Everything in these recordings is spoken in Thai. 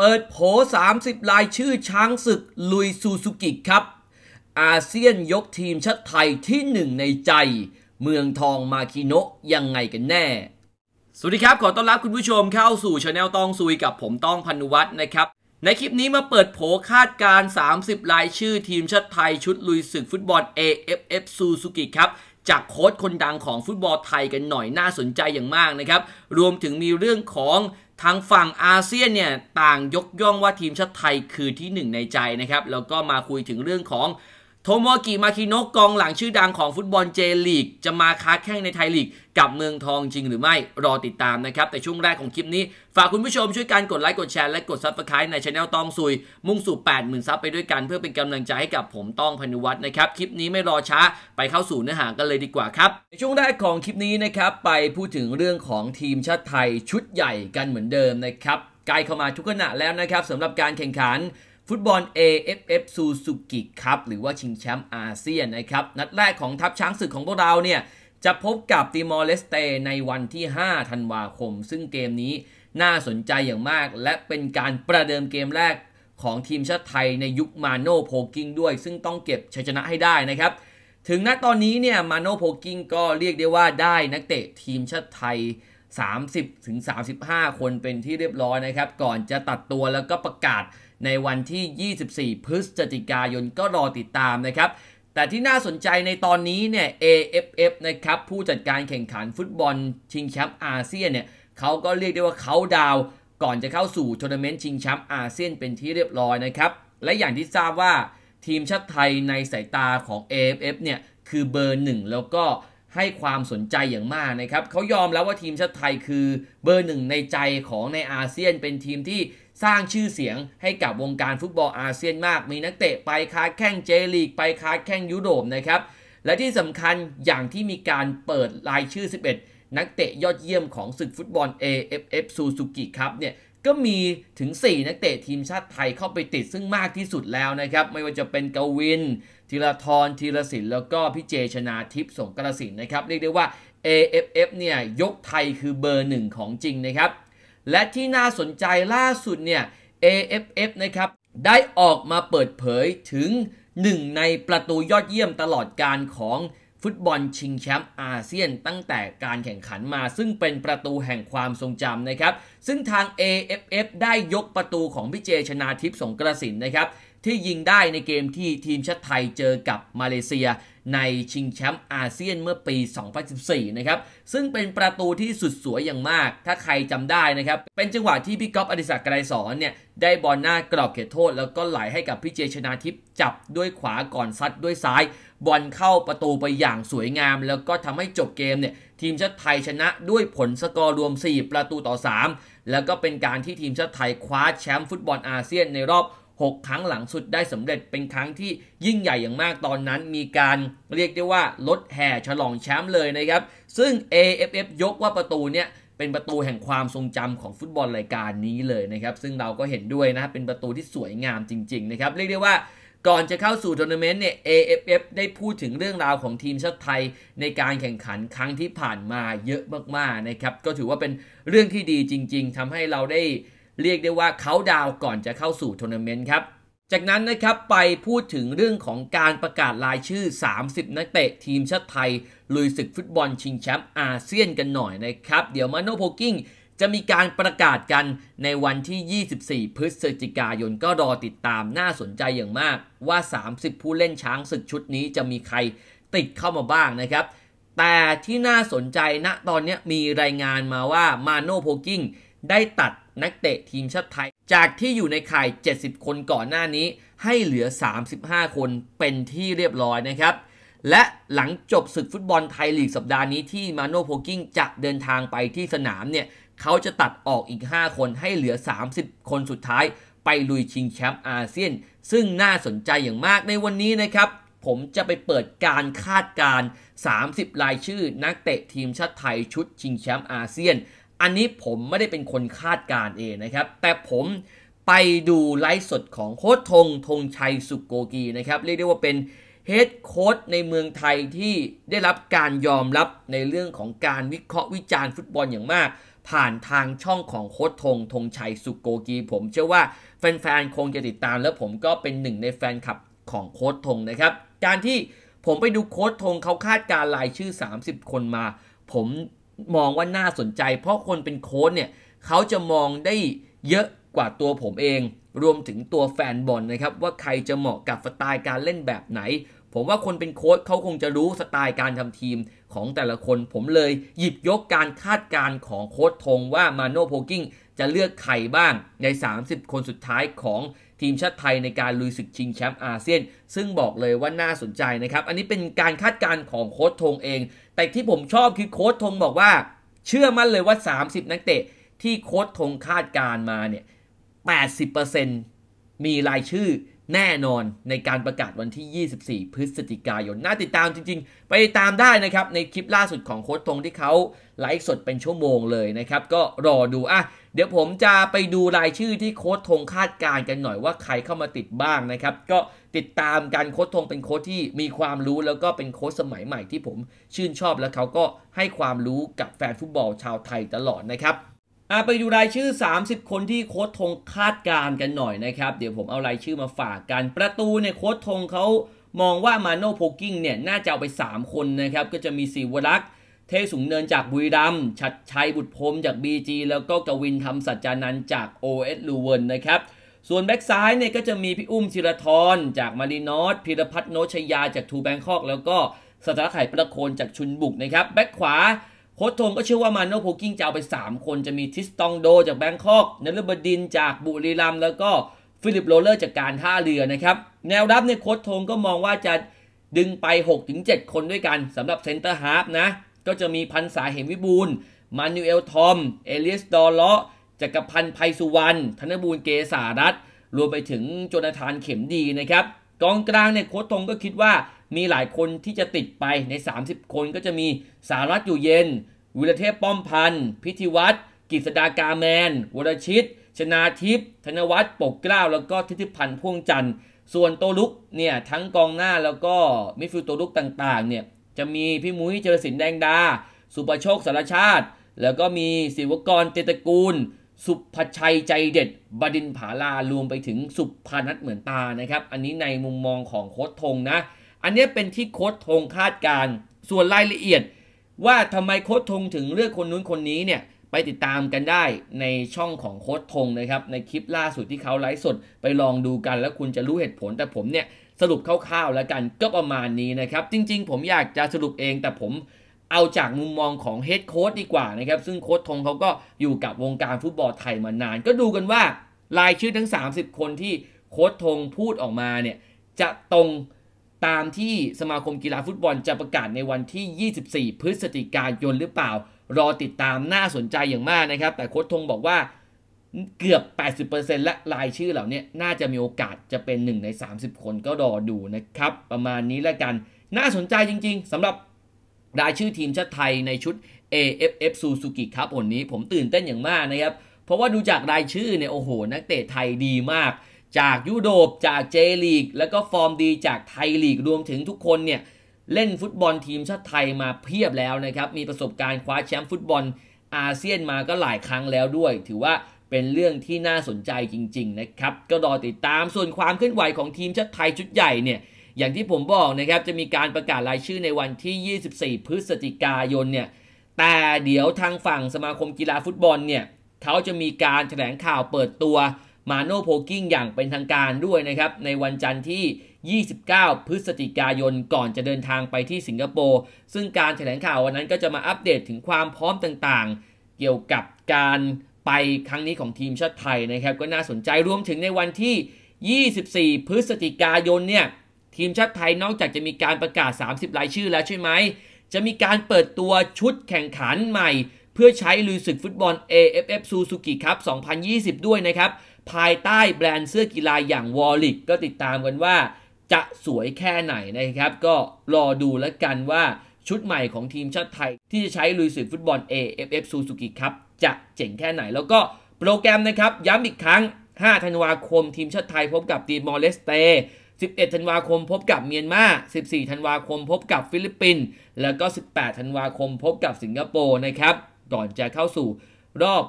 เปิดโผ30ลายชื่อช้างศึกลุยซูซูกิ ครับ อาเซียนยกทีมชาติไทยที่หนึ่งในใจเมืองทองมาคิโนะยังไงกันแน่ สวัสดีครับ ขอต้อนรับคุณผู้ชมเข้าสู่ช anel ต้องซุยกับผมต้องพันุวัฒน์นะครับ ในคลิปนี้มาเปิดโผคาดการ 30 รายชื่อทีมชาติไทยชุดลุย ศึกฟุตบอล AFF ซูซูกิ ครับ จากโค้ชคนดังของฟุตบอลไทยกันหน่อยน่าสนใจอย่างมากนะครับ รวมถึงมีเรื่องของทางฝั่งอาเซียนเนี่ย ต่างยกย่องว่าทีมชาติไทยคือที่หนึ่งในใจนะครับ แล้วก็มาคุยถึงเรื่องของทโมกิมาคิโนกองหลังชื่อดังของฟุตบอลเจลีก จะมาค้าแข่งในไทยลีกกับเมืองทองจริงหรือไม่รอติดตามนะครับ แต่ช่วงแรกของคลิปนี้ ฝากคุณผู้ชมช่วยกันกดไลค์ กดแชร์และกดซับสไครต์ในช anel ต้องซุย มุ่งสู่ 80,000ซับไปด้วยกัน เพื่อเป็นกำลังใจให้กับผมต้องพนุวัฒน์นะครับคลิปนี้ไม่รอช้าไปเข้าสู่เนื้อหากันเลยดีกว่าครับในช่วงแรกของคลิปนี้นะครับไปพูดถึงเรื่องของทีมชาติไทยชุดใหญ่กันเหมือนเดิมนะครับใกล้เข้ามาทุกขณะแล้วนะครับสำหรับการแข่งขันฟุตบอล AFF ซูซูกิครับหรือว่าชิงแชมป์อาเซียนนะครับนัดแรกของทัพช้างศึกของพวกเราเนี่ย จะพบกับติมอร์เลสเตในวันที่5ธันวาคม ซึ่งเกมนี้น่าสนใจอย่างมากและเป็นการประเดิมเกมแรกของทีมชาติไทยในยุคมาโนโพกิ้งด้วยซึ่งต้องเก็บชัยชนะให้ได้นะครับ ถึงณตอนนี้เนี่ยมาโนโพกิ้งก็เรียกได้ว่าได้นักเตะทีมชาติไทย 30-35 คนเป็นที่เรียบร้อยนะครับก่อนจะตัดตัวแล้วก็ประกาศในวันที่ 24 พฤศจิกายนก็รอติดตามนะครับ แต่ที่น่าสนใจในตอนนี้เนี่ย AFF นะครับผู้จัดการแข่งขันฟุตบอลชิงแชมป์อาเซียนเนี่ยเขาก็เรียกได้ว่าเขาดาว ก่อนจะเข้าสู่ทัวร์นาเมนต์ชิงแชมป์อาเซียนเป็นที่เรียบร้อยนะครับ และอย่างที่ทราบว่าทีมชาติไทยในสายตาของ AFF เนี่ยคือเบอร์หนึ่ง แล้วก็ให้ความสนใจอย่างมากนะครับเขายอมแล้วว่าทีมชาติไทยคือเบอร์หนึ่งในใจของในอาเซียน เป็นทีมที่สร้างชื่อเสียงให้กับวงการฟุตบอลอาเซียนมาก มีนักเตะไปค้าแข้งเจลีกไปค้าแข้งยุโรปนะครับ และที่สำคัญอย่างที่มีการเปิดรายชื่อ 11 นักเตะยอดเยี่ยมของศึกฟุตบอล AFF Suzuki ครับเนี่ยก็มีถึง 4 นักเตะทีมชาติไทยเข้าไปติดซึ่งมากที่สุดแล้วนะครับ ไม่ว่าจะเป็นกวินธีรทรธีรศิลป์แล้วก็พี่เจชนาทิพย์สงกรสินนะครับเรียกได้ว่า AFF เนี่ยยกไทยคือเบอร์หนึ่งของจริงนะครับและที่น่าสนใจล่าสุดเนี่ย AFF นะครับ ได้ออกมาเปิดเผยถึงหนึ่งในประตูยอดเยี่ยมตลอดการของฟุตบอลชิงแชมป์อาเซียนตั้งแต่การแข่งขันมาซึ่งเป็นประตูแห่งความทรงจำนะครับซึ่งทาง AFF ได้ยกประตูของพี่เจชนาทิพย์สงกระสินนะครับที่ยิงได้ในเกมที่ทีมชาติไทยเจอกับมาเลเซียในชิงแชมป์อาเซียนเมื่อปี 2014 นะครับซึ่งเป็นประตูที่สุดสวยอย่างมากถ้าใครจำได้นะครับเป็นจังหวะที่พี่ก๊อฟอดิศักดิ์ไกรสอนเนี่ยได้บอลหน้ากรอบเขตโทษแล้วก็ไหลให้กับพี่เจชนาทิพย์จับด้วยขวาก่อนซัดด้วยซ้ายบอลเข้าประตูไปอย่างสวยงาม แล้วก็ทำให้จบเกมเนี่ยทีมชาติไทยชนะด้วยผลสกอร์รวม 4 ประตูต่อ 3แล้วก็เป็นการที่ทีมชาติไทยคว้าแชมป์ฟุตบอลอาเซียน ในรอบ 6 ครั้งหลังสุดได้สำเร็จเป็นครั้งที่ยิ่งใหญ่อย่างมากตอนนั้นมีการเรียกได้ว่าลดแห่ฉลองแชมป์เลยนะครับซึ่ง AFF ยกว่าประตูเนี่ยเป็นประตูแห่งความทรงจำของฟุตบอลรายการนี้เลยนะครับซึ่งเราก็เห็นด้วยนะเป็นประตูที่สวยงามจริงๆนะครับเรียกได้ว่าก่อนจะเข้าสู่ทัวร์นาเมนต์เนี่ย AFF ได้พูดถึงเรื่องราวของทีมชาติไทย ในการแข่งขันครั้งที่ผ่านมาเยอะมากๆนะครับ ก็ถือว่าเป็นเรื่องที่ดีจริงๆทำให้เราได้เรียกได้ว่าเขาดาวก่อนจะเข้าสู่ทัวร์นาเมนต์ครับ จากนั้นนะครับไปพูดถึงเรื่องของการประกาศรายชื่อ 30 นักเตะทีมชาติไทยลุยศึกฟุตบอลชิงแชมป์อาเซียนกันหน่อยนะครับ เดี๋ยวมาโนโพกิ้งจะมีการประกาศกันในวันที่ 24 พฤศจิกายนก็รอติดตามน่าสนใจอย่างมากว่า 30 ผู้เล่นช้างศึกชุดนี้จะมีใครติดเข้ามาบ้างนะครับ แต่ที่น่าสนใจณนะตอนนี้มีรายงานมาว่ามาโนโพกิ้งได้ตัดนักเตะทีมชาติไทย จากที่อยู่ในข่าย 70 คนก่อนหน้านี้ ให้เหลือ 35 คนเป็นที่เรียบร้อยนะครับ และหลังจบศึกฟุตบอลไทยลีกสัปดาห์นี้ที่มาโนโพกิ้งจะเดินทางไปที่สนามเนี่ยเขาจะตัดออกอีก 5 คนให้เหลือ 30 คนสุดท้ายไปลุยชิงแชมป์อาเซียน ซึ่งน่าสนใจอย่างมากในวันนี้นะครับ ผมจะไปเปิดการคาดการ 30 รายชื่อ นักเตะทีมชาติไทยชุด ชิงแชมป์อาเซียน อันนี้ผมไม่ได้เป็นคนคาดการเองนะครับ แต่ผมไปดูไลฟ์สดของโค้ชทงธงชัยสุกโกกีนะครับ เรียกได้ว่าเป็นเฮดโค้ชในเมืองไทยที่ได้รับการยอมรับในเรื่องของการวิเคราะห์วิจารณ์ฟุตบอลอย่างมากผ่านทางช่องของโค้ดทงทงชัยสุโกกี ผมเชื่อว่าแฟนๆ คงจะติดตาม และผมก็เป็นหนึ่งในแฟนคลับของโค้ดทงนะครับ การที่ผมไปดูโค้ดทงเขาคาดการรายชื่อ 30 คนมา ผมมองว่าน่าสนใจ เพราะคนเป็นโค้ดเนี่ยเขาจะมองได้เยอะกว่าตัวผมเอง รวมถึงตัวแฟนบอลนะครับ ว่าใครจะเหมาะกับสไตล์การเล่นแบบไหน ผมว่าคนเป็นโค้ดเขาคงจะรู้สไตล์การทำทีมของแต่ละคนผมเลยหยิบยกการคาดการณ์ของโค้ชทงว่ามาโนโพกิ้งจะเลือกใครบ้างใน 30 คนสุดท้ายของทีมชาติไทยในการลุยศึกชิงแชมป์อาเซียน ซึ่งบอกเลยว่าน่าสนใจนะครับ อันนี้เป็นการคาดการณ์ของโค้ชทงเอง แต่ที่ผมชอบคือโค้ชทงบอกว่า เชื่อมั่นเลยว่า 30 นักเตะที่โค้ชทงคาดการมาเนี่ย80%มีรายชื่อแน่นอนในการประกาศวันที่ 24 พฤศจิกายนน่าติดตามจริงๆ ไปตามได้นะครับในคลิปล่าสุดของโค้ชทงที่เขาไลฟ์สดเป็นชั่วโมงเลยนะครับก็รอดูอ่ะ เดี๋ยวผมจะไปดูรายชื่อที่โค้ชทงคาดการณ์กันหน่อยว่าใครเข้ามาติดบ้างนะครับ ก็ติดตามการโค้ชทงเป็นโค้ชที่มีความรู้แล้วก็เป็นโค้ชสมัยใหม่ที่ผมชื่นชอบแล้วเขาก็ให้ความรู้กับแฟนฟุตบอลชาวไทยตลอดนะครับอาไปดูรายชื่อ 30 คนที่โค้ดทงคาดการกันหน่อยนะครับ เดี๋ยวผมเอารายชื่อมาฝากกัน ประตูเนี่ยโค้ดทงเขา มองว่ามาโนโพกิ้งเนี่ย น่าจะเอาไป 3 คนนะครับ ก็จะมีสีวรักษ์ เทพสูงเนินจากบุรีรัมชัดชัยบุตรพรมจาก BG แล้วก็กวินทำสัจจานันจาก OS ลูเวนนะครับ ส่วนแบ็กซ้ายเนี่ยก็จะมีพี่อุ้มศิรทรจากมารีนอสพิรพัฒน์โนชยาจากทูแบงคอก แล้วก็สัจร์ไข่ประโคนจากชุนบุกนะครับ แบ็กขวาโค้ชทงก็เชื่อว่ามาโนโพกิ้งจะเอาไป 3 คนจะมีทิสตองโด จากแบงคอกนลบดินจากบุรีรัม แล้วก็ฟิลิปโรเลอร์จากการท่าเรือนะครับ แนวรับเนี่ยโค้ชทงก็มองว่าจะดึงไป 6-7 คนด้วยกันสำหรับเซนเตอร์ฮาร์ฟนะ ก็จะมีพันสาเหมวิบูลมานูเอลทอม เอเลียสดอลเลาะจักรพันธ์ไพสุวรรณธนบูรเกษารัตรวมไปถึงโจนาธานเข็มดีนะครับกองกลางเนี่ยโค้ชทงก็คิดว่ามีหลายคนที่จะติดไปใน 30 คนก็จะมีสารัตอยู่เย็น วิรเทพป้อมพันธ์พิธิวัตรกิษดากาแมน วรชิต ชนาทิพย์ธนวัฒน์ปกเกล้าแล้วก็ทิติพันธ์พ่วงจันทร์ส่วนโตลุกเนี่ย ทั้งกองหน้าแล้วก็มิฟิลโตลุกต่าง ๆ เนี่ย จะมีพี่มุ้ยเจรสินแดงดาสุประโชคสารชาติ แล้วก็มีศิวกรเตตะกูลสุภชัยใจเด็ด บดินผาลารวมไปถึงสุพานัทเหมือนตานะครับ อันนี้ในมุมมองของโค้ดธงนะ อันนี้เป็นที่โค้ดธงคาดการ ส่วนรายละเอียด ว่าทำไมโค้ดธงถึงเลือกคนนู้นคนนี้เนี่ยไปติดตามกันได้ในช่องของโค้ดธงนะครับ ในคลิปล่าสุดที่เขาไลฟ์สดไปลองดูกันแล้วคุณจะรู้เหตุผลแต่ผมเนี่ยสรุปคร่าวๆ แล้วกันก็ประมาณนี้นะครับ จริง ๆ ผมอยากจะสรุปเองแต่ผมเอาจากมุมมองของเฮดโค้ดดีกว่านะครับ ซึ่งโค้ดทงเขาก็อยู่กับวงการฟุตบอลไทยมานาน ก็ดูกันว่ารายชื่อทั้ง 30 คนที่โค้ดทงพูดออกมาเนี่ยจะตรงตามที่สมาคมกีฬาฟุตบอลจะประกาศในวันที่ 24 พฤศจิกายนหรือเปล่า รอติดตามน่าสนใจอย่างมากนะครับ แต่โค้ดทงบอกว่า เกือบ 80%และรายชื่อเหล่านี้น่าจะมีโอกาสจะเป็น1ใน 30 คนก็รอดูนะครับประมาณนี้แล้วกันน่าสนใจจริงๆสำหรับรายชื่อทีมชาติไทยในชุด AFF Suzuki ครับันนี้ผมตื่นเต้นอย่างมากนะครับ เพราะว่าดูจากรายชื่อเนี่ยโอ้โห นักเตะไทยดีมาก จากยุโรปจากเจลีก แล้วก็ฟอร์มดีจากไทยลีก รวมถึงทุกคนเนี่ย เล่นฟุตบอลทีมชาติไทยมาเพียบแล้วนะครับ มีประสบการณ์คว้าแชมป์ฟุตบอลอาเซียนมาก็หลายครั้งแล้วด้วย ถือว่าเป็นเรื่องที่น่าสนใจจริงๆนะครับ ก็รอติดตาม ส่วนความเคลื่อนไหวของทีมชาติไทยชุดใหญ่เนี่ยอย่างที่ผมบอกนะครับจะมีการประกาศรายชื่อในวันที่ 24 พฤศจิกายนเนี่ย แต่เดี๋ยวทางฝั่งสมาคมกีฬาฟุตบอลเนี่ยเขาจะมีการแถลงข่าวเปิดตัวมาโนโพกิ้งอย่างเป็นทางการด้วยนะครับในวันจันทร์ที่ 29 พฤศจิกายนก่อนจะเดินทางไปที่สิงคโปร์ ซึ่งการแถลงข่าววันนั้นก็จะมาอัปเดตถึงความพร้อมต่างๆ เกี่ยวกับการไปครั้งนี้ของทีมชาติไทยนะครับก็น่าสนใจ รวมถึงในวันที่ 24 พฤศจิกายนเนี่ยทีมชาติไทยนอกจากจะมีการประกาศ 30 รายชื่อแล้วใช่ไหม จะมีการเปิดตัวชุดแข่งขันใหม่ เพื่อใช้ลุยศึกฟุตบอล AFF Suzuki Cup 2020 ด้วยนะครับ ภายใต้แบรนด์เสื้อกีฬาอย่างวอลลิกก็ติดตามกันว่า จะสวยแค่ไหนนะครับ ก็รอดูแล้วกันว่าชุดใหม่ของทีมชาติไทย ที่จะใช้ลุยศึกฟุตบอล AFF Suzuki Cup จะเจ๋งแค่ไหน แล้วก็โปรแกรมนะครับย้ำอีกครั้ง 5ธันวาคมทีมชาติไทยพบกับทีมอเลสเต11ธันวาคมพบกับเมียนมา14 ธันวาคมพบกับฟิลิปปินส์ แล้วก็ 18 ธันวาคมพบกับสิงคโปร์นะครับ ก่อนจะเข้าสู่รอบ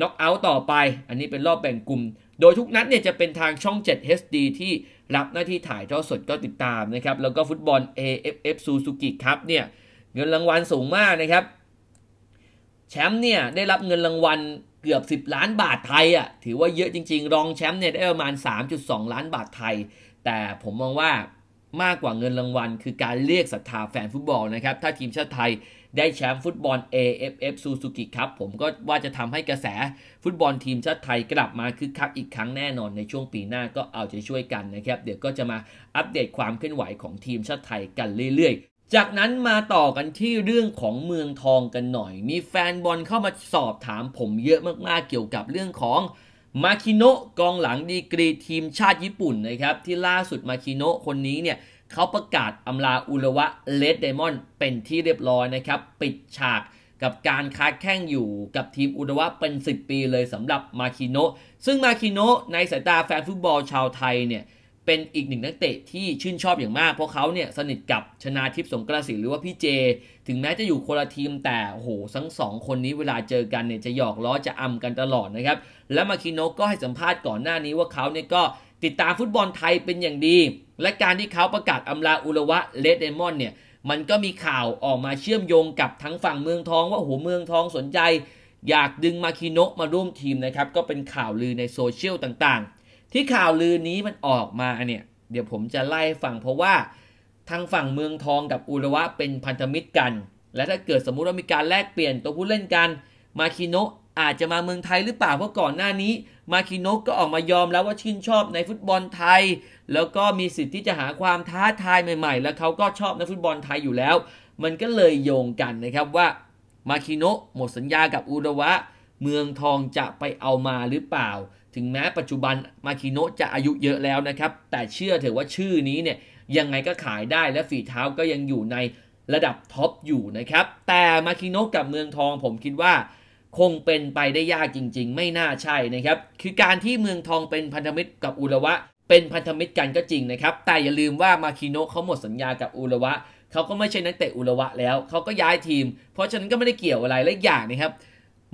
น็อกเอาท์ต่อไป อันนี้เป็นรอบแบ่งกลุ่ม โดยทุกนัดเนี่ยจะเป็นทางช่อง 7 HD ที่รับหน้าที่ถ่ายทอดสดก็ติดตามนะครับ แล้วก็ฟุตบอล AFF Suzuki ครับเนี่ยเงินรางวัลสูงมากนะครับ แชมป์เนี่ยได้รับเงินรางวัลเกือบ 10 ล้านบาทไทยอ่ะ ถือว่าเยอะจริงๆ รองแชมป์เนี่ยได้ประมาณ3.2 ล้านบาทไทยแต่ผมมองว่ามากกว่าเงินรางวัลคือการเรียกศรัทธาแฟนฟุตบอลนะครับถ้าทีมชาติไทยได้แชมป์ฟุตบอล AFF Suzuki ครับผมก็ว่าจะทำให้กระแสฟุตบอลทีมชาติไทยกลับมาคึกคักอีกครั้งแน่นอนในช่วงปีหน้าก็เอาใจช่วยกันนะครับ เดี๋ยวก็จะมาอัปเดตความเคลื่อนไหวของทีมชาติไทยกันเรื่อยๆ จากนั้นมาต่อกันที่เรื่องของเมืองทองกันหน่อย มีแฟนบอลเข้ามาสอบถาม ผมเยอะมากๆเกี่ยวกับเรื่องของมาคิโนะกองหลังดีกรีทีมชาติญี่ปุ่นนะครับที่ล่าสุดมาคิโนะคนนี้เนี่ย เขาประกาศอำลาอุลวะเลดเดมอนเป็นที่เรียบร้อยนะครับ ปิดฉากกับการค้าแข่งอยู่กับทีมอุลวะเป็น 10 ปีเลยสำหรับมาคิโนะซึ่งมาคิโนะในสายตาแฟนฟุตบอลชาวไทยเนี่ยเป็นอีกหนึ่งนักเตะที่ชื่นชอบอย่างมากเพราะเขาเนี่ยสนิทกับชนาทิพย์สงกระสีหรือว่าพี่เจ ถึงแม้จะอยู่คนละทีมแต่โอ้โหทั้งสองคนนี้เวลาเจอกันเนี่ยจะหยอกล้อจะอำกันตลอดนะครับ และมาคิโนก็ให้สัมภาษณ์ก่อนหน้านี้ว่าเขาเนี่ยก็ติดตามฟุตบอลไทยเป็นอย่างดี และการที่เขาประกาศอาลาอุระวะเลดเดมอนเนี่ยมันก็มีข่าวออกมาเชื่อมโยงกับทั้งฝั่งเมืองทองว่าโอ้โหเมืองทองสนใจ อยากดึงมาคิโนมาร่วมทีมนะครับก็เป็นข่าวลือในโซเชียลต่างๆที่ข่าวลือนี้มันออกมาเนี่ยเดี๋ยวผมจะไล่ฟังเพราะว่าทางฝั่งเมืองทองกับอุระวะเป็นพันธมิตรกัน และถ้าเกิดสมมุติว่ามีการแลกเปลี่ยนตัวผู้เล่นกัน มาคิโนะอาจจะมาเมืองไทยหรือเปล่าเพราะก่อนหน้านี้ มาคิโนะก็ออกมายอมแล้วว่าชื่นชอบในฟุตบอลไทย แล้วก็มีสิทธิ์ที่จะหาความท้าทายใหม่ ๆ แล้วเขาก็ชอบในฟุตบอลไทยอยู่แล้ว มันก็เลยโยงกันนะครับว่ามาคิโนะหมดสัญญากับอุระวะ เมืองทองจะไปเอามาหรือเปล่าถึงแม้ปัจจุบันมาคิโนะจะอายุเยอะแล้วนะครับ แต่เชื่อเถอะว่าชื่อนี้เนี่ยยังไงก็ขายได้และฝีเท้าก็ยังอยู่ในระดับท็อปอยู่นะครับแต่มาคิโนะกับเมืองทองผมคิดว่า คงเป็นไปได้ยากจริง ๆ ไม่น่าใช่นะครับ คือการที่เมืองทองเป็นพันธมิตรกับอุระวะ เป็นพันธมิตรกันก็จริงนะครับ แต่อย่าลืมว่ามาคิโนะเขาหมดสัญญากับอุระวะเขาก็ไม่ใช่นักเตะอุระวะแล้วเขาก็ย้ายทีม เพราะฉะนั้นก็ไม่ได้เกี่ยวอะไรและอย่างนะครับ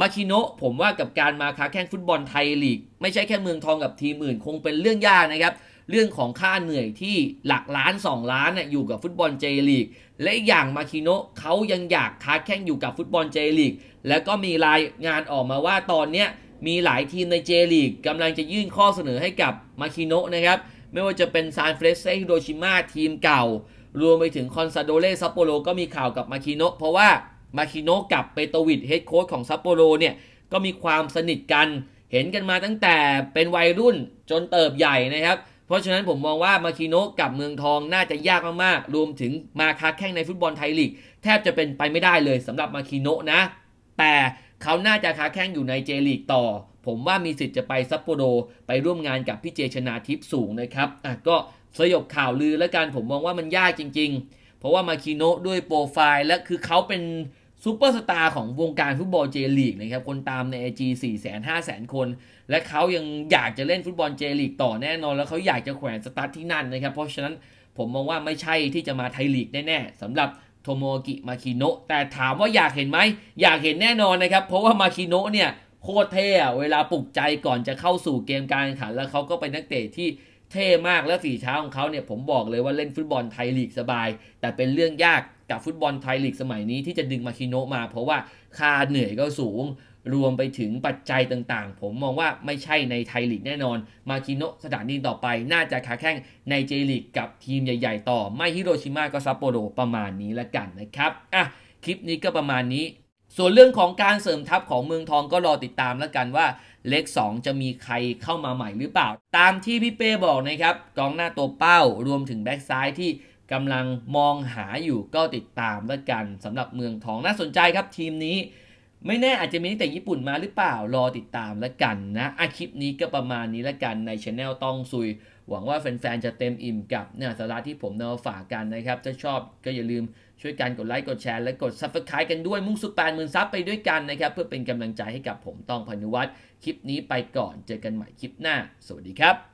มาคิโนะผมว่ากับการมาค้าแข่งฟุตบอลไทยลีกไม่ใช่แค่เมืองทองกับทีมอื่นคงเป็นเรื่องยากนะครับเรื่องของค่าเหนื่อยที่หลักล้าน 2 ล้านน่ยอยู่กับฟุตบอลเจลีกและอย่างมาคิโนะเขายังอยากค้าแข่งอยู่กับฟุตบอลเจลีกแล้วก็มีรายงานออกมาว่าตอนเนี้ยมีหลายทีมในเจลีกกำลังจะยื่นข้อเสนอให้กับมาคิโนะนะครับไม่ว่าจะเป็นซานเฟรเซฮิโรชิมาทีมเก่ารวมไปถึงคอนซาโดเลซัปโปโรก็มีข่าวกับมาคิโนะเพราะว่ามาคิโนกับเปโตวิดเฮดโค้ชของซัปโปโรเนี่ยก็มีความสนิทกันเห็นกันมาตั้งแต่เป็นวัยรุ่นจนเติบใหญ่นะครับ เพราะฉะนั้นผมมองว่ามาคิโนกับเมืองทองน่าจะยากมากๆรวมถึงมาค้าแข่งในฟุตบอลไทยลีกแทบจะเป็นไปไม่ได้เลยสำหรับมาคิโนนะ แต่เขาน่าจะค้าแข่งอยู่ในเจลีกต่อ ผมว่ามีสิทธิ์จะไปซัปโปโรไปร่วมงานกับพี่เจชนาทิพย์สูงนะครับอ่ะก็สยบข่าวลือและการผมมองว่ามันยากจริง ๆ เพราะว่ามาคิโนด้วยโปรไฟล์และคือเขาเป็นซูเปอร์สตาร์ของวงการฟุตบอลเจลีกนะครับคนตามใน IG 4 5 0 0 0 0 คน และเขายังอยากจะเล่นฟุตบอลเจลีกต่อแน่นอน แล้วเขาอยากจะแขวนสตาร์ทที่นั่นนะครับเพราะฉะนั้นผมมองว่าไม่ใช่ที่จะมาไทยลีกแน่ๆสำหรับโทโมกิ มาคิโนะ แต่ถามว่าอยากเห็นไหม อยากเห็นแน่นอนนะครับ เพราะว่ามาคิโนะเนี่ยโคตรเท่เวลาปลุกใจก่อนจะเข้าสู่เกมการแข่งขันแล้วเขาก็เป็นนักเตะที่เท่มากและฝีเท้าของเขาเนี่ยผมบอกเลยว่าเล่นฟุตบอลไทยลีกสบาย แต่เป็นเรื่องยากกับฟุตบอลไทยลีกสมัยนี้ที่จะดึงมาคิโนะมา เพราะว่าค่าเหนื่อยก็สูง รวมไปถึงปัจจัยต่างๆ ผมมองว่าไม่ใช่ในไทยลีกแน่นอน มาคิโนะสถานีต่อไป น่าจะขาแข้งในเจลีกกับทีมใหญ่ๆต่อ ไม่ฮิโรชิมาก็ซัปโปโรประมาณนี้ละกันนะครับ อ่ะ คลิปนี้ก็ประมาณนี้ ส่วนเรื่องของการเสริมทัพของเมืองทองก็รอติดตามแล้วกันว่าเลข2จะมีใครเข้ามาใหม่หรือเปล่า ตามที่พี่เป้บอกนะครับกองหน้าตัวเป้ารวมถึงแบ็กซ้ายที่กำลังมองหาอยู่ก็ติดตามแล้วกัน สำหรับเมืองทองน่าสนใจครับทีมนี้ ไม่แน่อาจจะมีแต่ญี่ปุ่นมาหรือเปล่ารอติดตามแล้วกันนะอาคลิปนี้ก็ประมาณนี้แล้วกันในช anel ต้องซุย หวังว่าแฟน ๆ จะเต็มอิ่มกับเนื้อสาระที่ผมนำมาฝากกันนะครับ ถ้าชอบก็อย่าลืมช่วยกันกดไลค์กดแชร์และกด subscribe กันด้วยมุ่งสุดแปดหมื่นซับไปด้วยกันนะครับเพื่อเป็นกำลังใจให้กับผมต้องพนุวัตรคลิปนี้ไปก่อนเจอกันใหม่คลิปหน้า สวัสดีครับ